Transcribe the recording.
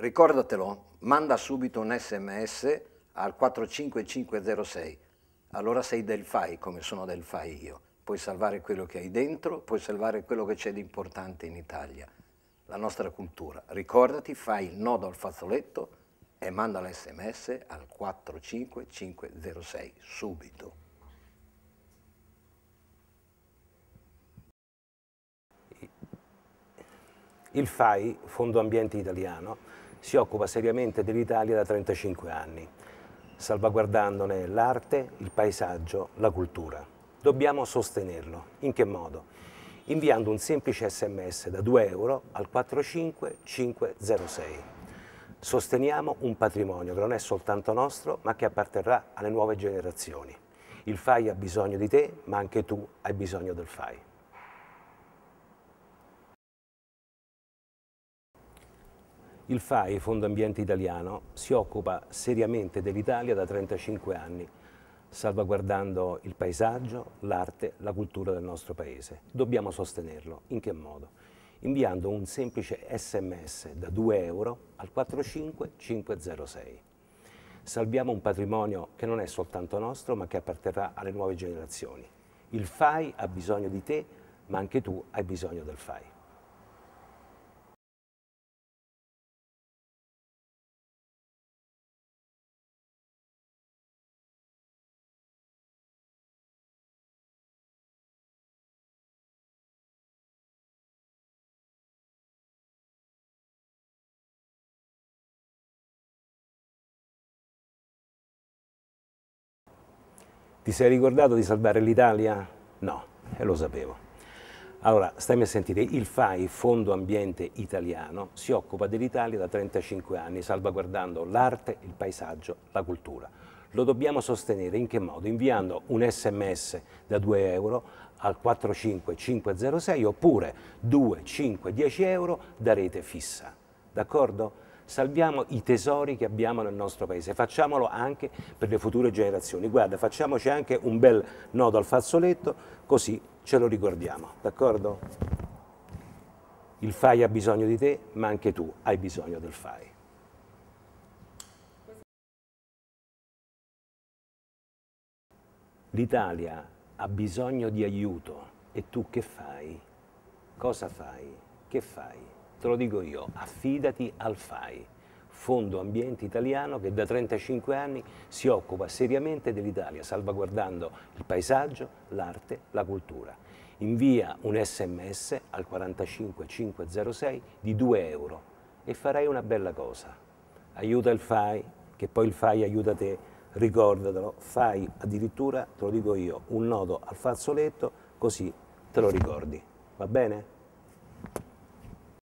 Ricordatelo, manda subito un sms al 45506. Allora sei del FAI come sono del FAI io. Puoi salvare quello che hai dentro, puoi salvare quello che c'è di importante in Italia, la nostra cultura. Ricordati, fai il nodo al fazzoletto e manda l'SMS al 45506 subito. Il FAI, Fondo Ambiente Italiano, si occupa seriamente dell'Italia da 35 anni, salvaguardandone l'arte, il paesaggio, la cultura. Dobbiamo sostenerlo. In che modo? Inviando un semplice sms da 2 euro al 45506. Sosteniamo un patrimonio che non è soltanto nostro, ma che apparterrà alle nuove generazioni. Il FAI ha bisogno di te, ma anche tu hai bisogno del FAI. Il FAI, Fondo Ambiente Italiano, si occupa seriamente dell'Italia da 35 anni, salvaguardando il paesaggio, l'arte, la cultura del nostro paese. Dobbiamo sostenerlo. In che modo? Inviando un semplice sms da 2 euro al 45506. Salviamo un patrimonio che non è soltanto nostro, ma che apparterrà alle nuove generazioni. Il FAI ha bisogno di te, ma anche tu hai bisogno del FAI. Ti sei ricordato di salvare l'Italia? No, e eh, lo sapevo. Allora, stai a sentire, il FAI, Fondo Ambiente Italiano, si occupa dell'Italia da 35 anni, salvaguardando l'arte, il paesaggio, la cultura. Lo dobbiamo sostenere in che modo? Inviando un sms da 2 euro al 45506 oppure 2, 5, 10 euro da rete fissa. D'accordo? salviamo i tesori che abbiamo nel nostro paese, facciamolo anche per le future generazioni. Guarda, facciamoci anche un bel nodo al fazzoletto, così ce lo ricordiamo, d'accordo? Il FAI ha bisogno di te, ma anche tu hai bisogno del FAI. L'Italia ha bisogno di aiuto e tu che fai? Cosa fai? Che fai? te lo dico io, affidati al FAI, Fondo Ambiente Italiano che da 35 anni si occupa seriamente dell'Italia, salvaguardando il paesaggio, l'arte, la cultura. Invia un sms al 45506 di 2 euro e farai una bella cosa. Aiuta il FAI, che poi il FAI aiuta te, ricordatelo, fai addirittura, te lo dico io, un nodo al fazzoletto così te lo ricordi. Va bene?